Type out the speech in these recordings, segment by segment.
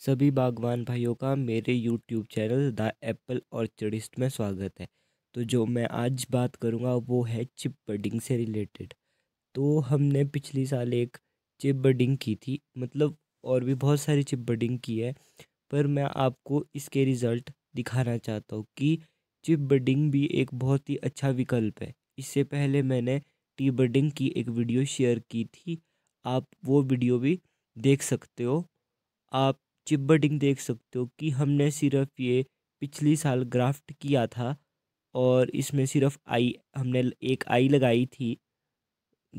सभी बागवान भाइयों का मेरे YouTube channel the apple orchardist में स्वागत है तो जो मैं आज बात करूँगा वो है चिप बडिंग से रिलेटेड तो हमने पिछले साल एक चिप बडिंग की थी मतलब और भी बहुत सारी चिप बडिंग की है पर मैं आपको इसके रिज़ल्ट दिखाना चाहता हूँ कि चिप बडिंग भी एक बहुत ही अच्छा विकल्प है इससे पहले मैंने टी बडिंग की एक वीडियो शेयर की थी आप वो वीडियो भी देख सकते हो आप चिब्बडिंग देख सकते हो कि हमने सिर्फ ये पिछली साल ग्राफ्ट किया था और इसमें सिर्फ आई हमने एक आई लगाई थी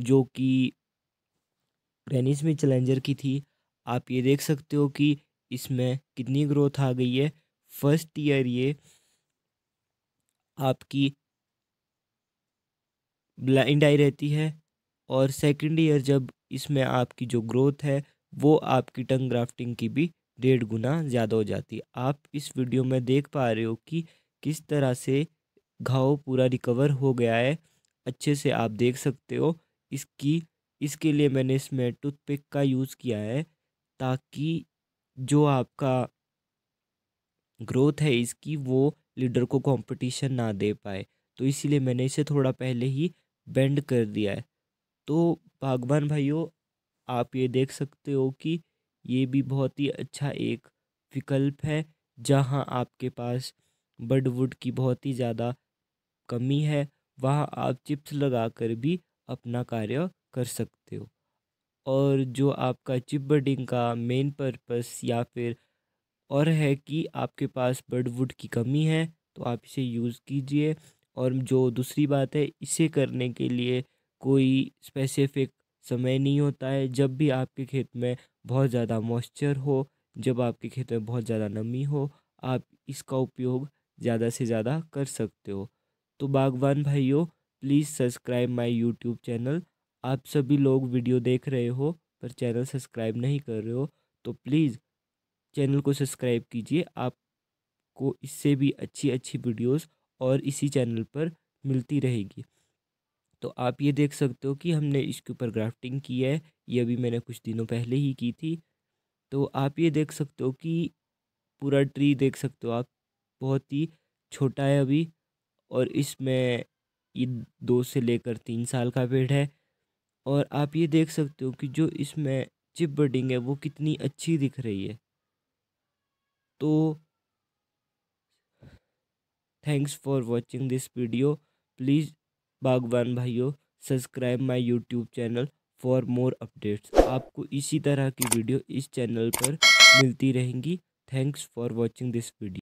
जो कि रेनिस में चैलेंजर की थी आप ये देख सकते हो कि इसमें कितनी ग्रोथ आ गई है फर्स्ट ईयर ये आपकी ब्लाइंड आई रहती है और सेकंड ईयर जब इसमें आपकी जो ग्रोथ है वो आपकी टंग ग्राफ्टिंग की भी डेढ़ गुना ज़्यादा हो जाती है आप इस वीडियो में देख पा रहे हो कि किस तरह से घाव पूरा रिकवर हो गया है अच्छे से आप देख सकते हो इसकी इसके लिए मैंने इसमें टूथपिक का यूज़ किया है ताकि जो आपका ग्रोथ है इसकी वो लीडर को कंपटीशन ना दे पाए तो इसीलिए मैंने इसे थोड़ा पहले ही बेंड कर दिया है तो बागवान भाइयों आप ये देख सकते हो कि ये भी बहुत ही अच्छा एक विकल्प है जहाँ आपके पास बडवुड की बहुत ही ज़्यादा कमी है वहाँ आप चिप्स लगाकर भी अपना कार्य कर सकते हो और जो आपका चिप बडिंग का मेन पर्पस या फिर और है कि आपके पास बडवुड की कमी है तो आप इसे यूज़ कीजिए और जो दूसरी बात है इसे करने के लिए कोई स्पेसिफिक समय नहीं होता है जब भी आपके खेत में बहुत ज़्यादा मॉइस्चर हो जब आपके खेत में बहुत ज़्यादा नमी हो आप इसका उपयोग ज़्यादा से ज़्यादा कर सकते हो तो बागवान भाइयों please subscribe my YouTube channel आप सभी लोग वीडियो देख रहे हो पर चैनल सब्सक्राइब नहीं कर रहे हो तो प्लीज़ चैनल को सब्सक्राइब कीजिए आपको इससे भी अच्छी अच्छी वीडियोस और इसी चैनल पर मिलती रहेगी तो आप ये देख सकते हो कि हमने इसके ऊपर ग्राफ्टिंग की है ये अभी मैंने कुछ दिनों पहले ही की थी तो आप ये देख सकते हो कि पूरा ट्री देख सकते हो आप बहुत ही छोटा है अभी और इसमें ये दो से लेकर तीन साल का पेड़ है और आप ये देख सकते हो कि जो इसमें चिप बडिंग है वो कितनी अच्छी दिख रही है तो thanks for watching this video please बागवान भाइयों subscribe my YouTube channel for more updates आपको इसी तरह की वीडियो इस चैनल पर मिलती रहेंगी thanks for watching this video